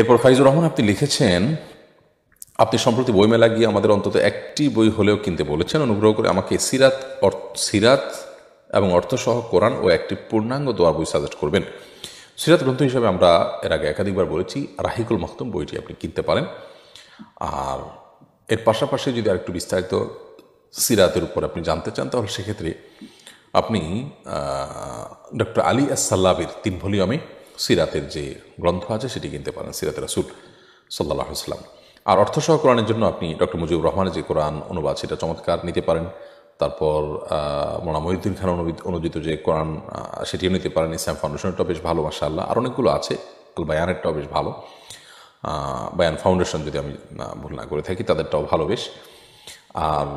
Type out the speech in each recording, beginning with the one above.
এরপর ফাইজুর রহমান আপনি লিখেছেন আপনি সম্প্রতি বইমেলা গিয়ে আমাদের অন্তত একটি বই হলেও কিনতে বলেছেন অনুগ্রহ করে আমাকে সিরাত সিরাত এবং অর্থসহ কোরআন ও একটি পূর্ণাঙ্গ দোয়া বই সাজেস্ট করবেন সিরাত গ্রন্থ হিসাবে আমরা এর আগে একাধিকবার বলেছি রাহিকুল মাহতুম বইটি আপনি কিনতে পারেন আর এর পাশাপাশি যদি আরেকটু বিস্তারিত সিরাতের উপর আপনি জানতে চান তাহলে সেক্ষেত্রে আপনি ডক্টর আলী আসাল্লাবির তিন ভলিউমে সিরাতের যে গ্রন্থ আছে সেটি কিনতে পারেন সিরাতের রাসুল সাল্লাহ আসলাম আর অর্থ কোরআনের জন্য আপনি ডক্টর মুজিবুর রহমানের যে কোরআন অনুবাদ সেটা চমৎকার নিতে পারেন তারপর মোনা মহিউদ্দিন খান অনুদিত যে কোরআন সেটিও নিতে পারেন ইসলাম ফাউন্ডেশনেরটাও বেশ ভালো মাসাল্লাহ আর অনেকগুলো আছে আল বায়ানেরটাও বেশ ভালো বায়ান ফাউন্ডেশন যদি আমি ভুল না করে থাকি তাদেরটাও ভালো বেশ আর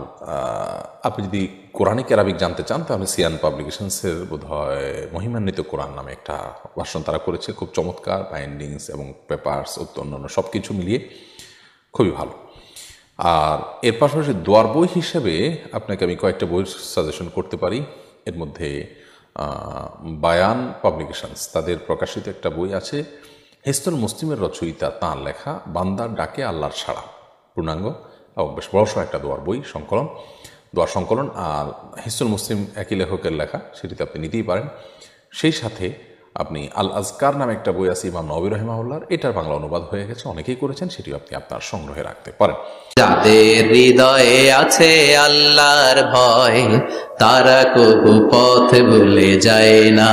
আপনি যদি কোরআনিক অ্যারাবিক জানতে চান তাহলে সিয়ান পাবলিকেশনসের বোধ হয় মহিমান্বিত কোরআন নামে একটা ভাষণ তারা করেছে খুব চমৎকার বাইন্ডিংস এবং পেপার্স অন্যান্য সব কিছু মিলিয়ে খুবই ভালো আর এর পাশাপাশি দোয়ার বই হিসেবে আপনাকে আমি কয়েকটা বই সাজেশন করতে পারি এর মধ্যে বায়ান পাবলিকেশনস তাদের প্রকাশিত একটা বই আছে হেস্তন মুসলিমের রচয়িতা তাঁর লেখা বান্দার ডাকে আল্লাহর সাড়া পূর্ণাঙ্গ ও বেশ বড়সড় একটা দোয়ার বই সংকলন দোয়ার সংকলন আর হিসুল মুসলিম একই লেখকের লেখা সেটিতে আপনি নিতেই পারেন সেই সাথে আপনি আল আজকার নামে একটা বই আছে ইমাম নবির রহমাউল্লার এটার বাংলা অনুবাদ হয়ে গেছে অনেকেই করেছেন সেটিও আপনি আপনার সংগ্রহে রাখতে পারেন যাদের হৃদয়ে আছে আল্লাহর ভয় তারা কবু পথ ভুলে যায় না